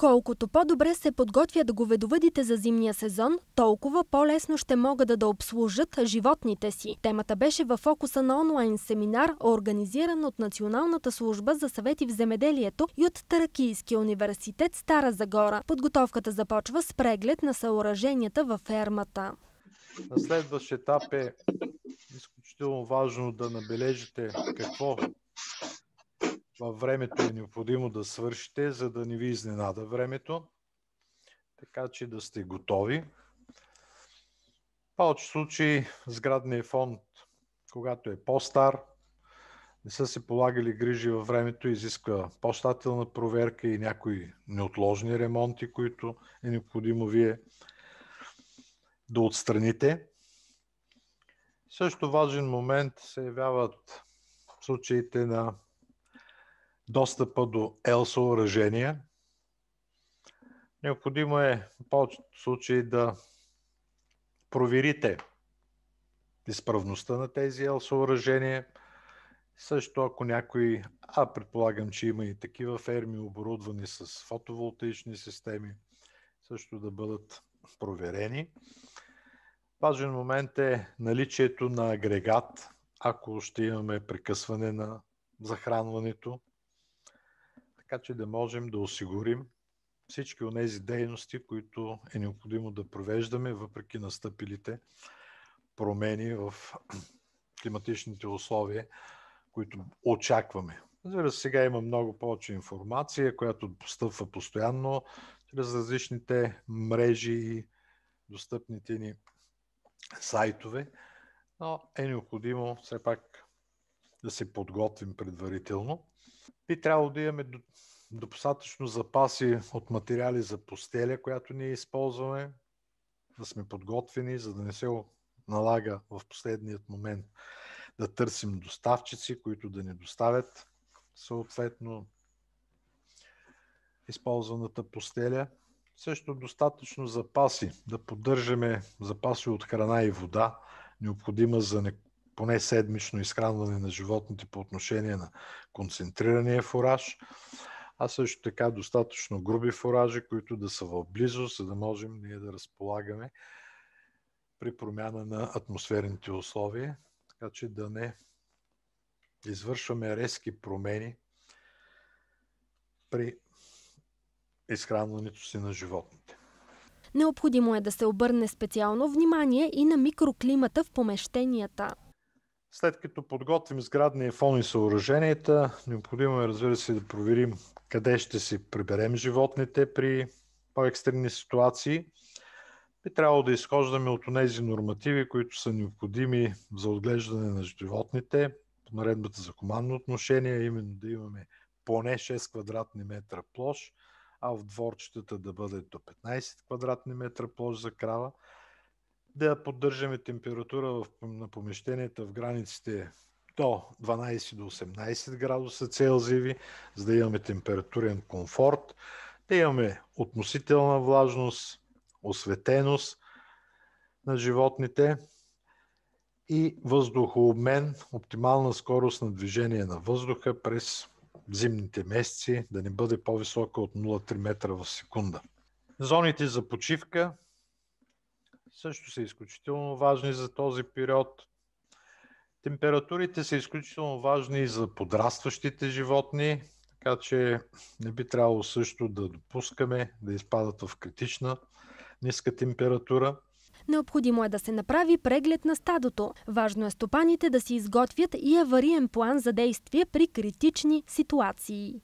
Колкото по-добре се подготвят говедовъдите за зимния сезон, толкова по-лесно ще могат да обслужат животните си. Темата беше в фокуса на онлайн семинар, организиран от Националната служба за съвети в земеделието и от Таракийския университет Стара Загора. Подготовката започва с преглед на съоръженията във фермата. На следващ етап е изключително важно да набележите какво това времето е необходимо да свършите, за да не ви изненада времето. Така че да сте готови. В повече случаи сградния фонд, когато е по-стар, не са се полагали грижи във времето, изисква по-щателна проверка и някои неотложни ремонти, които е необходимо вие да отстраните. Също важен момент се явяват случаите на достъпа до L съоръжения. Необходимо е в повечето случаи да проверите изправността на тези L съоръжения. Също ако някой, а предполагам, че има и такива ферми, оборудвани с фотоволтаични системи, също да бъдат проверени. Важен момент е наличието на агрегат, ако ще имаме прекъсване на захранването така че да можем да осигурим всички от тези дейности, които е необходимо да провеждаме, въпреки настъпилите промени в климатичните условия, които очакваме. Разбира се, сега има много повече информация, която постъпва постоянно чрез различните мрежи и достъпните ни сайтове, но е необходимо все пак да се подготвим предварително. Би трябвало да имаме достатъчно запаси от материали за постеля, която ние използваме, да сме подготвени, за да не се налага в последният момент да търсим доставчици, които да ни доставят съответно използваната постеля. Също достатъчно запаси, да поддържаме запаси от храна и вода, необходима за поне седмично изхранване на животните по отношение на концентрирания фураж, а също така достатъчно груби фуражи, които да са в близост, за да можем ние да разполагаме при промяна на атмосферните условия, така че да не извършваме резки промени при изхранването си на животните. Необходимо е да се обърне специално внимание и на микроклимата в помещенията. След като подготвим сградния фон и съоръженията, необходимо е, разбира се, да проверим къде ще си приберем животните при по екстремни ситуации. Би трябвало да изхождаме от тези нормативи, които са необходими за отглеждане на животните по наредбата за командно отношение, именно да имаме поне 6 квадратни метра площ, а в дворчетата да бъде до 15 квадратни метра площ за крава да поддържаме температура в, на помещенията в границите до 12 до 18 градуса Целзиеви, за да имаме температурен комфорт, да имаме относителна влажност, осветеност на животните и въздухообмен, оптимална скорост на движение на въздуха през зимните месеци да не бъде по-висока от 0,3 метра в секунда. Зоните за почивка също са изключително важни за този период. Температурите са изключително важни и за подрастващите животни, така че не би трябвало също да допускаме да изпадат в критична ниска температура. Необходимо е да се направи преглед на стадото. Важно е стопаните да си изготвят и авариен план за действие при критични ситуации.